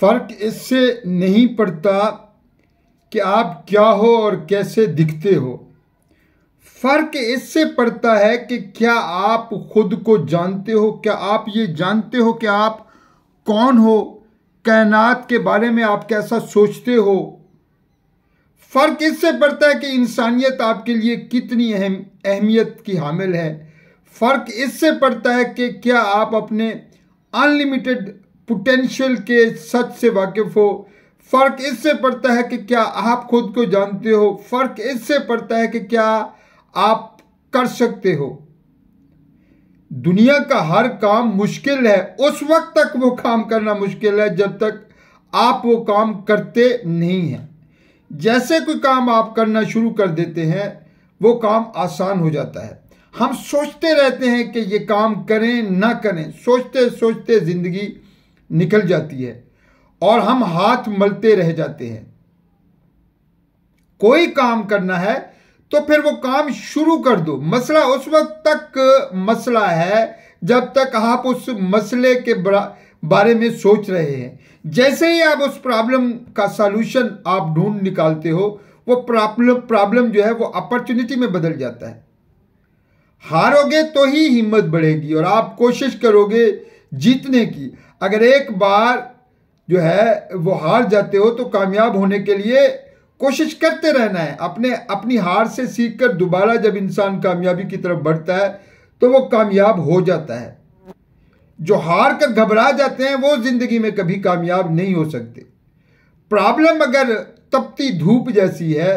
फ़र्क इससे नहीं पड़ता कि आप क्या हो और कैसे दिखते हो फ़र्क इससे पड़ता है कि क्या आप खुद को जानते हो क्या आप ये जानते हो कि आप कौन हो कायनात के बारे में आप कैसा सोचते हो फ़र्क इससे पड़ता है कि इंसानियत आपके लिए कितनी अहम अहमियत की हामिल है फ़र्क इससे पड़ता है कि क्या आप अपने अनलिमिटेड पोटेंशियल के सच से वाकिफ हो फर्क इससे पड़ता है कि क्या आप खुद को जानते हो फर्क इससे पड़ता है कि क्या आप कर सकते हो दुनिया का हर काम मुश्किल है उस वक्त तक वो काम करना मुश्किल है जब तक आप वो काम करते नहीं हैं जैसे कोई काम आप करना शुरू कर देते हैं वो काम आसान हो जाता है हम सोचते रहते हैं कि ये काम करें ना करें सोचते सोचते ज़िंदगी निकल जाती है और हम हाथ मलते रह जाते हैं कोई काम करना है तो फिर वो काम शुरू कर दो मसला उस वक्त तक मसला है जब तक आप उस मसले के बारे में सोच रहे हैं जैसे ही आप उस प्रॉब्लम का सॉल्यूशन आप ढूंढ निकालते हो वो प्रॉब्लम प्रॉब्लम जो है वो अपॉर्चुनिटी में बदल जाता है हारोगे तो ही हिम्मत बढ़ेगी और आप कोशिश करोगे जीतने की अगर एक बार जो है वो हार जाते हो तो कामयाब होने के लिए कोशिश करते रहना है अपने अपनी हार से सीख कर दोबारा जब इंसान कामयाबी की तरफ बढ़ता है तो वो कामयाब हो जाता है जो हार कर घबरा जाते हैं वो जिंदगी में कभी कामयाब नहीं हो सकते प्रॉब्लम अगर तपती धूप जैसी है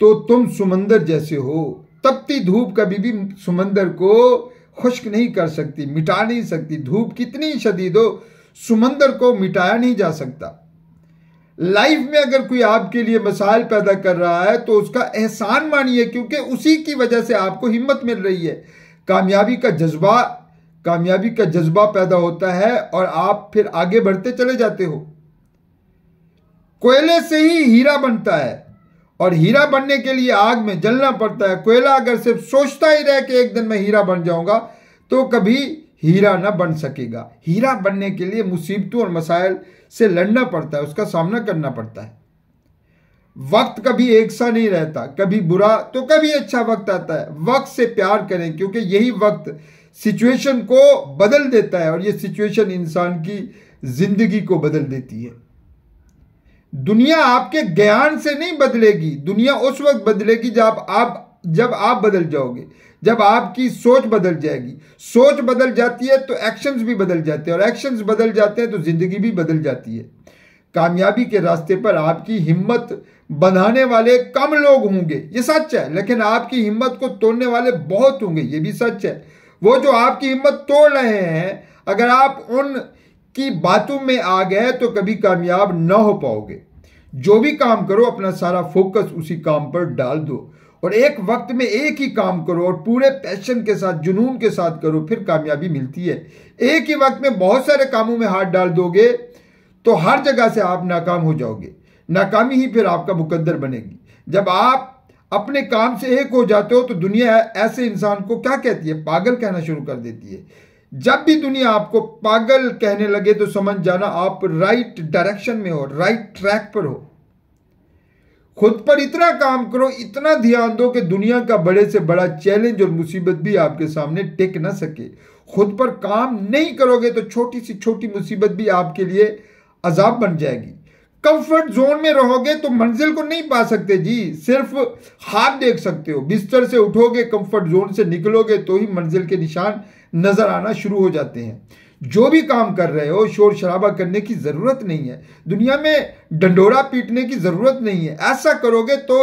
तो तुम समंदर जैसे हो तपती धूप कभी भी समंदर को खुश्क नहीं कर सकती मिटा नहीं सकती धूप कितनी शदीद हो सुमंदर को मिटाया नहीं जा सकता लाइफ में अगर कोई आपके लिए मसाइल पैदा कर रहा है तो उसका एहसान मानिए क्योंकि उसी की वजह से आपको हिम्मत मिल रही है कामयाबी का जज्बा कामयाबी का जज्बा पैदा होता है और आप फिर आगे बढ़ते चले जाते हो कोयले से ही हीरा बनता है और हीरा बनने के लिए आग में जलना पड़ता है कोयला अगर सिर्फ सोचता ही रहे कि एक दिन मैं हीरा बन जाऊंगा तो कभी हीरा ना बन सकेगा हीरा बनने के लिए मुसीबतों और मसाइल से लड़ना पड़ता है उसका सामना करना पड़ता है वक्त कभी एक सा नहीं रहता कभी बुरा तो कभी अच्छा वक्त आता है वक्त से प्यार करें क्योंकि यही वक्त सिचुएशन को बदल देता है और ये सिचुएशन इंसान की जिंदगी को बदल देती है दुनिया आपके ज्ञान से नहीं बदलेगी दुनिया उस वक्त बदलेगी जब आप जब आप बदल जाओगे जब आपकी सोच बदल जाएगी सोच बदल जाती है तो एक्शंस भी बदल जाते हैं और एक्शंस बदल जाते हैं तो ज़िंदगी भी बदल जाती है कामयाबी के रास्ते पर आपकी हिम्मत बनाने वाले कम लोग होंगे ये सच है लेकिन आपकी हिम्मत को तोड़ने वाले बहुत होंगे ये भी सच है वो जो आपकी हिम्मत तोड़ रहे हैं अगर आप उन की बातों में आ गए तो कभी कामयाब ना हो पाओगे जो भी काम करो अपना सारा फोकस उसी काम पर डाल दो और एक वक्त में एक ही काम करो और पूरे पैशन के साथ जुनून के साथ करो फिर कामयाबी मिलती है एक ही वक्त में बहुत सारे कामों में हाथ डाल दोगे तो हर जगह से आप नाकाम हो जाओगे नाकामी ही फिर आपका मुकद्दर बनेगी जब आप अपने काम से एक हो जाते हो तो दुनिया ऐसे इंसान को क्या कहती है पागल कहना शुरू कर देती है जब भी दुनिया आपको पागल कहने लगे तो समझ जाना आप राइट डायरेक्शन में हो राइट ट्रैक पर हो खुद पर इतना काम करो इतना ध्यान दो कि दुनिया का बड़े से बड़ा चैलेंज और मुसीबत भी आपके सामने टेक ना सके खुद पर काम नहीं करोगे तो छोटी सी छोटी मुसीबत भी आपके लिए अजाब बन जाएगी कंफर्ट जोन में रहोगे तो मंजिल को नहीं पा सकते जी सिर्फ हाथ देख सकते हो बिस्तर से उठोगे कंफर्ट जोन से निकलोगे तो ही मंजिल के निशान नजर आना शुरू हो जाते हैं जो भी काम कर रहे हो शोर शराबा करने की ज़रूरत नहीं है दुनिया में डंडोरा पीटने की ज़रूरत नहीं है ऐसा करोगे तो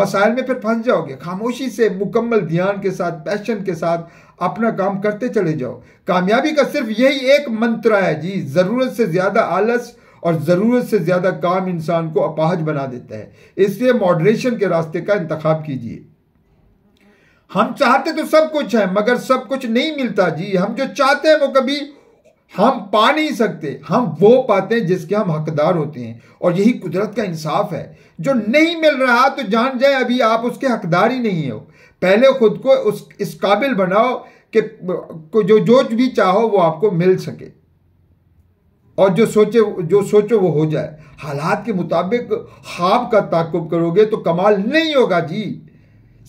मसाइल में फिर फंस जाओगे खामोशी से मुकम्मल ध्यान के साथ पैशन के साथ अपना काम करते चले जाओ कामयाबी का सिर्फ यही एक मंत्र है जी ज़रूरत से ज़्यादा आलस और ज़रूरत से ज़्यादा काम इंसान को अपाहज बना देता है इसलिए मॉडरेशन के रास्ते का इंतखब कीजिए हम चाहते तो सब कुछ है मगर सब कुछ नहीं मिलता जी हम जो चाहते हैं वो कभी हम पा नहीं सकते हम वो पाते हैं जिसके हम हकदार होते हैं और यही कुदरत का इंसाफ है जो नहीं मिल रहा तो जान जाए अभी आप उसके हकदार ही नहीं हो पहले खुद को उस इस काबिल बनाओ कि जो जो भी चाहो वो आपको मिल सके और जो सोचे जो सोचो वो हो जाए हालात के मुताबिक खाब का ताकुब करोगे तो कमाल नहीं होगा जी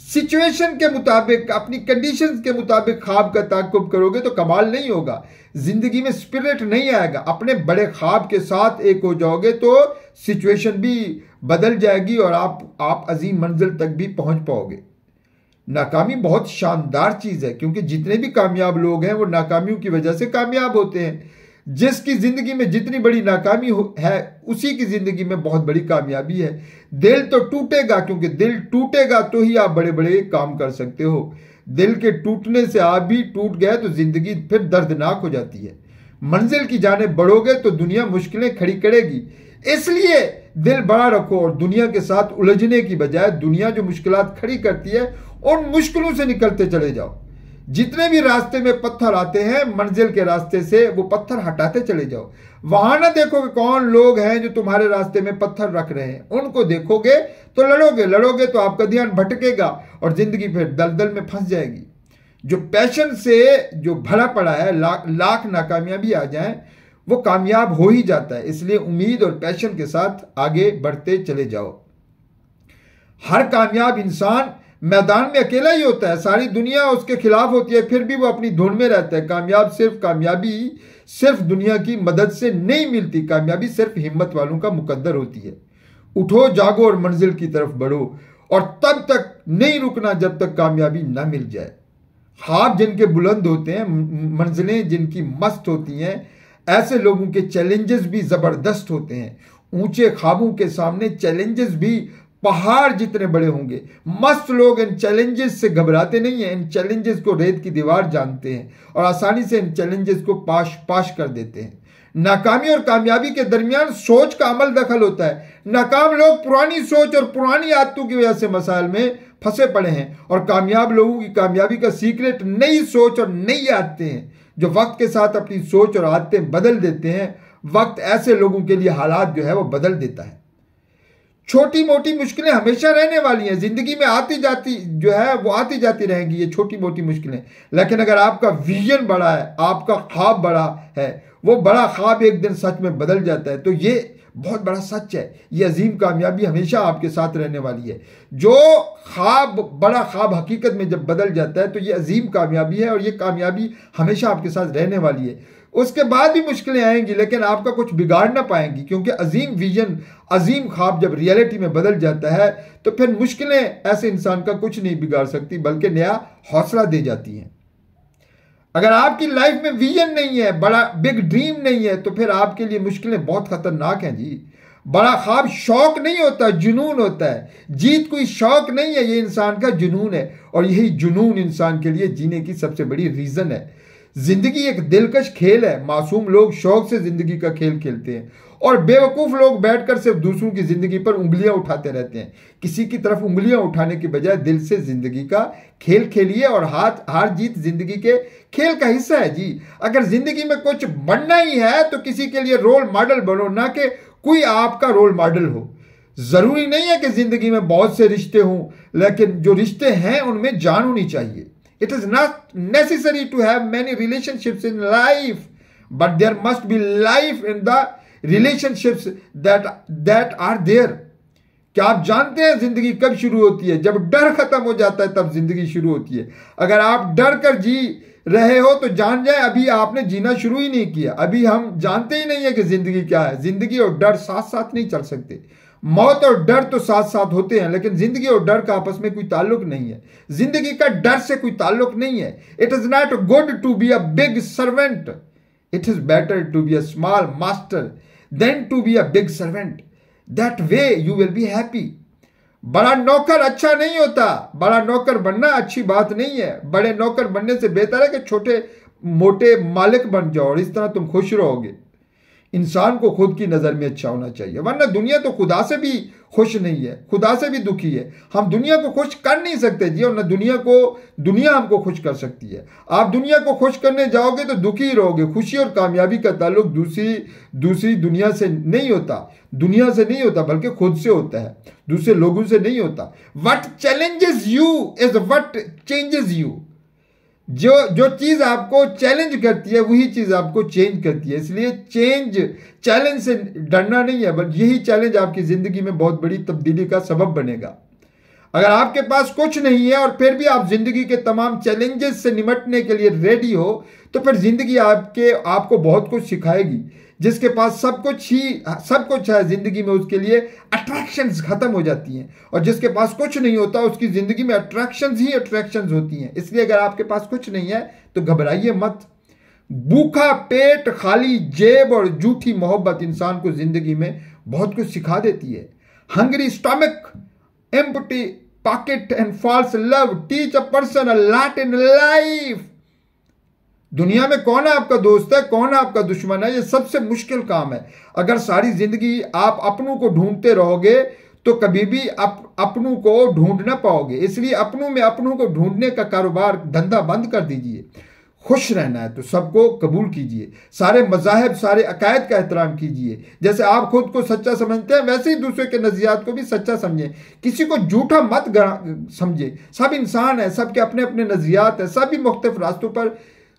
सिचुएशन के मुताबिक अपनी कंडीशंस के मुताबिक ख्वाब का ताकुब करोगे तो कमाल नहीं होगा जिंदगी में स्पिरिट नहीं आएगा अपने बड़े ख्वाब के साथ एक हो जाओगे तो सिचुएशन भी बदल जाएगी और आप आप अजीम मंजिल तक भी पहुंच पाओगे नाकामी बहुत शानदार चीज़ है क्योंकि जितने भी कामयाब लोग हैं वो नाकामियों की वजह से कामयाब होते हैं जिसकी जिंदगी में जितनी बड़ी नाकामी है उसी की जिंदगी में बहुत बड़ी कामयाबी है दिल तो टूटेगा क्योंकि दिल टूटेगा तो ही आप बड़े बड़े काम कर सकते हो दिल के टूटने से आप भी टूट गए तो जिंदगी फिर दर्दनाक हो जाती है मंजिल की जाने बढ़ोगे तो दुनिया मुश्किलें खड़ी करेगी इसलिए दिल बड़ा रखो और दुनिया के साथ उलझने की बजाय दुनिया जो मुश्किल खड़ी करती है उन मुश्किलों से निकलते चले जाओ जितने भी रास्ते में पत्थर आते हैं मंजिल के रास्ते से वो पत्थर हटाते चले जाओ वहां ना देखोगे कौन लोग हैं जो तुम्हारे रास्ते में पत्थर रख रहे हैं उनको देखोगे तो लड़ोगे लड़ोगे तो आपका ध्यान भटकेगा और जिंदगी फिर दलदल में फंस जाएगी जो पैशन से जो भरा पड़ा है लाख लाख नाकामयाबी आ जाए वो कामयाब हो ही जाता है इसलिए उम्मीद और पैशन के साथ आगे बढ़ते चले जाओ हर कामयाब इंसान मैदान में अकेला ही होता है सारी दुनिया उसके खिलाफ होती है फिर भी वो अपनी धुन में रहता है कामयाब सिर्फ कामयाबी सिर्फ दुनिया की मदद से नहीं मिलती कामयाबी सिर्फ हिम्मत वालों का मुकद्दर होती है उठो जागो और मंजिल की तरफ बढ़ो और तब तक नहीं रुकना जब तक कामयाबी ना मिल जाए खाब जिनके बुलंद होते हैं मंजिलें जिनकी मस्त होती हैं ऐसे लोगों के चैलेंजेस भी ज़बरदस्त होते हैं ऊंचे खाबों के सामने चैलेंजेस भी पहाड़ जितने बड़े होंगे मस्त लोग इन चैलेंजेस से घबराते नहीं हैं इन चैलेंजेस को रेत की दीवार जानते हैं और आसानी से इन चैलेंजेस को पाश पाश कर देते हैं नाकामी और कामयाबी के दरमियान सोच का अमल दखल होता है नाकाम लोग पुरानी सोच और पुरानी आदतों की वजह से मसाइल में फंसे पड़े हैं और कामयाब लोगों की कामयाबी का सीक्रेट नई सोच और नई आदतें हैं जो वक्त के साथ अपनी सोच और आदतें बदल देते हैं वक्त ऐसे लोगों के लिए हालात जो है वो बदल देता है छोटी मोटी मुश्किलें हमेशा रहने वाली हैं जिंदगी में आती जाती जो है वो आती जाती रहेंगी ये छोटी मोटी मुश्किलें लेकिन अगर आपका विजन बड़ा है आपका ख्वाब बड़ा है वो बड़ा ख्वाब एक दिन सच में बदल जाता है तो ये बहुत बड़ा सच है ये अजीम कामयाबी हमेशा आपके साथ रहने वाली है जो ख्वाब बड़ा ख्वाब हकीकत में जब बदल जाता है तो ये अजीम कामयाबी है और ये कामयाबी हमेशा आपके साथ रहने वाली है उसके बाद भी मुश्किलें आएंगी लेकिन आपका कुछ बिगाड़ ना पाएंगी क्योंकि अजीम विजन अजीम ख्वाब जब रियलिटी में बदल जाता है तो फिर मुश्किलें ऐसे इंसान का कुछ नहीं बिगाड़ सकती बल्कि नया हौसला दे जाती हैं अगर आपकी लाइफ में विजन नहीं है बड़ा बिग ड्रीम नहीं है तो फिर आपके लिए मुश्किलें बहुत खतरनाक हैं जी बड़ा ख्वाब शौक नहीं होता जुनून होता है जीत कोई शौक नहीं है ये इंसान का जुनून है और यही जुनून इंसान के लिए जीने की सबसे बड़ी रीज़न है ज़िंदगी एक दिलकश खेल है मासूम लोग शौक से ज़िंदगी का खेल खेलते हैं और बेवकूफ लोग बैठकर सिर्फ दूसरों की जिंदगी पर उंगलियां उठाते रहते हैं किसी की तरफ उंगलियां उठाने के बजाय दिल से जिंदगी का खेल खेलिए और हाथ हार जीत जिंदगी के खेल का हिस्सा है जी अगर जिंदगी में कुछ बनना ही है तो किसी के लिए रोल मॉडल बनो ना कि कोई आपका रोल मॉडल हो जरूरी नहीं है कि जिंदगी में बहुत से रिश्ते हों लेकिन जो रिश्ते हैं उनमें जान होनी चाहिए it is not necessary to have many relationships in life but there must be life in the relationships that that are there क्या आप जानते हैं जिंदगी कब शुरू होती है जब डर खत्म हो जाता है तब जिंदगी शुरू होती है अगर आप डर कर जी रहे हो तो जान जाए अभी आपने जीना शुरू ही नहीं किया अभी हम जानते ही नहीं है कि जिंदगी क्या है जिंदगी और डर साथ साथ नहीं चल सकते मौत और डर तो साथ साथ होते हैं लेकिन जिंदगी और डर का आपस में कोई ताल्लुक नहीं है जिंदगी का डर से कोई ताल्लुक नहीं है it is not good to be a big servant it is better to be a small master than to be a big servant that way you will be happy बड़ा नौकर अच्छा नहीं होता बड़ा नौकर बनना अच्छी बात नहीं है बड़े नौकर बनने से बेहतर है कि छोटे मोटे मालिक बन जाओ और इस तरह तुम खुश रहोगे इंसान को खुद की नज़र में अच्छा होना चाहिए वरना दुनिया तो खुदा से भी खुश नहीं है खुदा से भी दुखी है हम दुनिया को खुश कर नहीं सकते जी और ना दुनिया को दुनिया हमको खुश कर सकती है आप दुनिया को खुश करने जाओगे तो दुखी ही रहोगे खुशी और कामयाबी का ताल्लुक दूसरी दूसरी दुनिया से नहीं होता दुनिया से नहीं होता बल्कि खुद से होता है दूसरे लोगों से नहीं होता what challenges you is what changes you जो जो चीज आपको चैलेंज करती है वही चीज आपको चेंज करती है इसलिए चेंज चैलेंज से डरना नहीं है बट यही चैलेंज आपकी जिंदगी में बहुत बड़ी तब्दीली का सबब बनेगा अगर आपके पास कुछ नहीं है और फिर भी आप जिंदगी के तमाम चैलेंजेस से निपटने के लिए रेडी हो तो फिर जिंदगी आपके आपको बहुत कुछ सिखाएगी जिसके पास सब कुछ ही सब कुछ है ज़िंदगी में उसके लिए अट्रैक्शंस ख़त्म हो जाती हैं और जिसके पास कुछ नहीं होता उसकी ज़िंदगी में अट्रैक्शंस ही अट्रैक्शंस होती हैं इसलिए अगर आपके पास कुछ नहीं है तो घबराइए मत भूखा पेट खाली जेब और झूठी मोहब्बत इंसान को ज़िंदगी में बहुत कुछ सिखा देती है hungry stomach empty pocket and false love teach a person a lot in life दुनिया में कौन आपका दोस्त है कौन आपका दुश्मन है ये सबसे मुश्किल काम है अगर सारी जिंदगी आप अपनों को ढूंढते रहोगे तो कभी भी अप, अपनों को ढूंढ ना पाओगे इसलिए अपनों में अपनों को ढूंढने का कारोबार धंधा बंद कर दीजिए खुश रहना है तो सबको कबूल कीजिए सारे मजाहब सारे अकायद का एहतराम कीजिए जैसे आप खुद को सच्चा समझते हैं वैसे ही दूसरे के नज़रियात को भी सच्चा समझें किसी को झूठा मत समझे सब इंसान है सबके अपने अपने नज़रियात हैं सब ही मुख्तफ रास्तों पर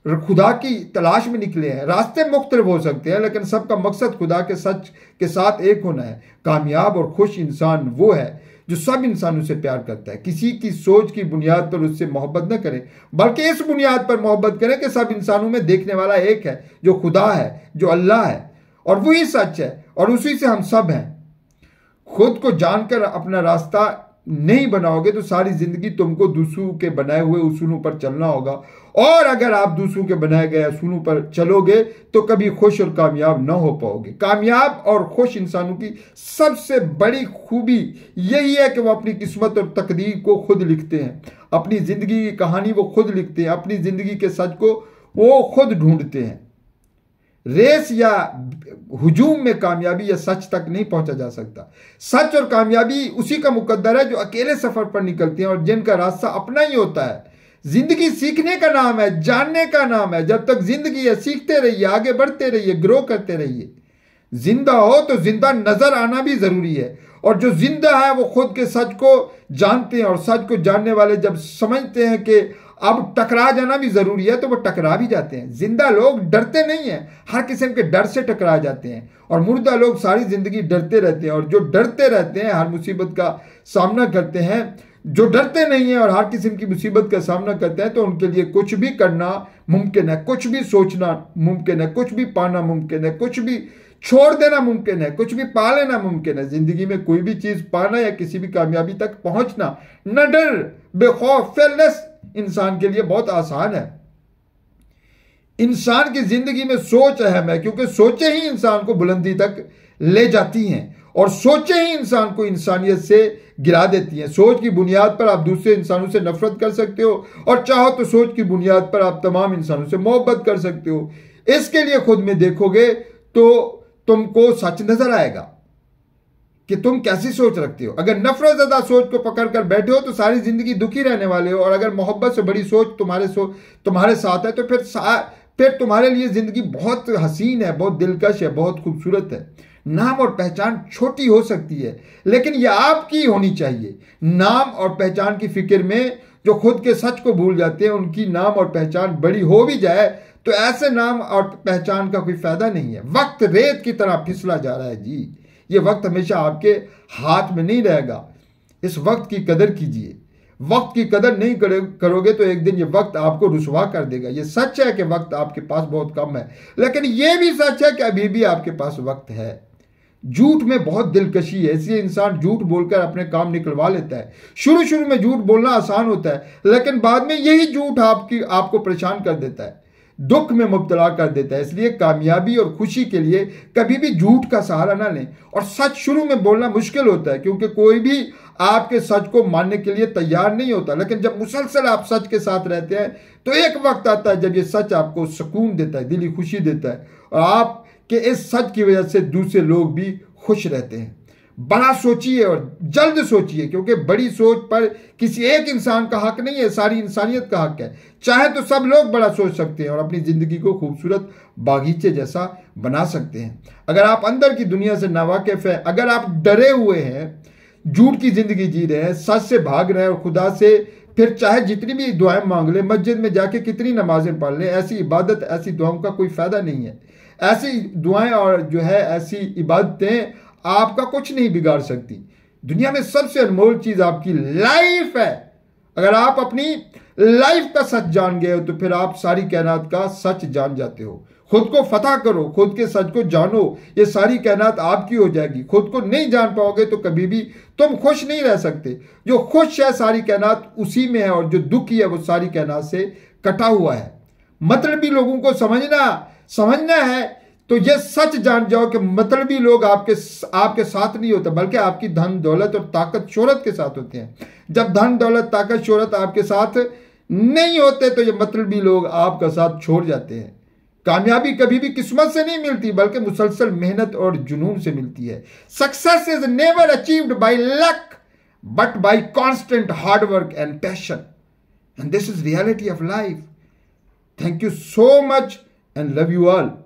खुदा की तलाश में निकले हैं रास्ते मुख्तलिफ हो सकते हैं लेकिन सबका मकसद खुदा के सच के साथ एक होना है कामयाब और खुश इंसान वो है जो सब इंसानों से प्यार करता है किसी की सोच की बुनियाद पर उससे मोहब्बत न करें बल्कि इस बुनियाद पर मोहब्बत करें कि सब इंसानों में देखने वाला एक है जो खुदा है जो अल्लाह है और वही सच है और उसी से हम सब हैं खुद को जानकर अपना रास्ता नहीं बनाओगे तो सारी जिंदगी तुमको दूसरों के बनाए हुए उसूलों पर चलना होगा और अगर आप दूसरों के बनाए गए असूलों पर चलोगे तो कभी खुश और कामयाब ना हो पाओगे कामयाब और खुश इंसानों की सबसे बड़ी खूबी यही है कि वो अपनी किस्मत और तकदीर को खुद लिखते हैं अपनी ज़िंदगी की कहानी वो खुद लिखते हैं अपनी ज़िंदगी के सच को वो खुद ढूंढते हैं रेस या हुजूम में कामयाबी या सच तक नहीं पहुंचा जा सकता सच और कामयाबी उसी का मुकद्दर है जो अकेले सफर पर निकलते हैं और जिनका रास्ता अपना ही होता है जिंदगी सीखने का नाम है जानने का नाम है जब तक जिंदगी है सीखते रहिए आगे बढ़ते रहिए ग्रो करते रहिए जिंदा हो तो जिंदा नजर आना भी जरूरी है और जो जिंदा है वो खुद के सच को जानते हैं और सच को जानने वाले जब समझते हैं कि अब टकरा जाना भी ज़रूरी है तो वो टकरा भी जाते हैं जिंदा लोग डरते नहीं हैं हर किस्म के डर से टकरा जाते हैं और मुर्दा लोग सारी ज़िंदगी डरते रहते हैं और जो डरते रहते हैं हर मुसीबत का सामना करते हैं जो डरते नहीं हैं और हर किस्म की मुसीबत का सामना करते हैं तो उनके लिए कुछ भी करना मुमकिन है कुछ भी सोचना मुमकिन है कुछ भी पाना मुमकिन है कुछ भी छोड़ देना मुमकिन है कुछ भी पा लेना मुमकिन है ज़िंदगी में कोई भी चीज़ पाना या किसी भी कामयाबी तक पहुंचना न डर बेखौफ फेलनेस इंसान के लिए बहुत आसान है इंसान की जिंदगी में सोच अहम है क्योंकि सोचें ही इंसान को बुलंदी तक ले जाती हैं और सोचें ही इंसान को इंसानियत से गिरा देती हैं सोच की बुनियाद पर आप दूसरे इंसानों से नफरत कर सकते हो और चाहो तो सोच की बुनियाद पर आप तमाम इंसानों से मोहब्बत कर सकते हो इसके लिए खुद में देखोगे तो तुमको सच नजर आएगा कि तुम कैसी सोच रखते हो अगर नफरत ज़्यादा सोच को पकड़ कर बैठे हो तो सारी ज़िंदगी दुखी रहने वाले हो और अगर मोहब्बत से बड़ी सोच तुम्हारे सो तुम्हारे साथ है तो फिर सा, फिर तुम्हारे लिए ज़िंदगी बहुत हसीन है बहुत दिलकश है बहुत खूबसूरत है नाम और पहचान छोटी हो सकती है लेकिन यह आपकी होनी चाहिए नाम और पहचान की फिक्र में जो खुद के सच को भूल जाते हैं उनकी नाम और पहचान बड़ी हो भी जाए तो ऐसे नाम और पहचान का कोई फायदा नहीं है वक्त रेत की तरह फिसला जा रहा है जी ये वक्त हमेशा आपके हाथ में नहीं रहेगा इस वक्त की कदर कीजिए वक्त की कदर नहीं करे करोगे तो एक दिन ये वक्त आपको रुसवा कर देगा ये सच है कि वक्त आपके पास बहुत कम है लेकिन ये भी सच है कि अभी भी आपके पास वक्त है झूठ में बहुत दिलकशी है इसलिए इंसान झूठ बोलकर अपने काम निकलवा लेता है शुरू शुरू में झूठ बोलना आसान होता है लेकिन बाद में यही झूठ आपकी आपको परेशान कर देता है दुख में मुबतला कर देता है इसलिए कामयाबी और खुशी के लिए कभी भी झूठ का सहारा ना लें और सच शुरू में बोलना मुश्किल होता है क्योंकि कोई भी आपके सच को मानने के लिए तैयार नहीं होता लेकिन जब मुसलसल आप सच के साथ रहते हैं तो एक वक्त आता है जब ये सच आपको सुकून देता है दिली खुशी देता है और आपके इस सच की वजह से दूसरे लोग भी खुश रहते हैं बड़ा सोचिए और जल्द सोचिए क्योंकि बड़ी सोच पर किसी एक इंसान का हक नहीं है सारी इंसानियत का हक है चाहे तो सब लोग बड़ा सोच सकते हैं और अपनी ज़िंदगी को खूबसूरत बागीचे जैसा बना सकते हैं अगर आप अंदर की दुनिया से नावाकिफ़ हैं अगर आप डरे हुए हैं झूठ की ज़िंदगी जी रहे हैं सच से भाग रहे हैं और खुदा से फिर चाहे जितनी भी दुआएं मांग लें मस्जिद में जाके कितनी नमाजें पढ़ लें ऐसी इबादत ऐसी दुआओं का कोई फ़ायदा नहीं है ऐसी दुआएं और जो है ऐसी इबादतें आपका कुछ नहीं बिगाड़ सकती दुनिया में सबसे अनमोल चीज आपकी लाइफ है अगर आप अपनी लाइफ का सच जान गए हो तो फिर आप सारी कहनात का सच जान जाते हो खुद को फतह करो खुद के सच को जानो ये सारी कहनात आपकी हो जाएगी खुद को नहीं जान पाओगे तो कभी भी तुम खुश नहीं रह सकते जो खुश है सारी कहनात उसी में है और जो दुखी है वो सारी कहनात से कटा हुआ है मतलब भी लोगों को समझना समझना है तो ये सच जान जाओ कि मतलबी लोग आपके आपके साथ नहीं होते बल्कि आपकी धन दौलत और ताकत शोहरत के साथ होते हैं जब धन दौलत ताकत शोहरत आपके साथ नहीं होते तो ये मतलबी लोग आपका साथ छोड़ जाते हैं कामयाबी कभी भी किस्मत से नहीं मिलती बल्कि मुसलसल मेहनत और जुनून से मिलती है success is never achieved by luck but by constant hard work and passion and this is reality of life thank you so much and love you all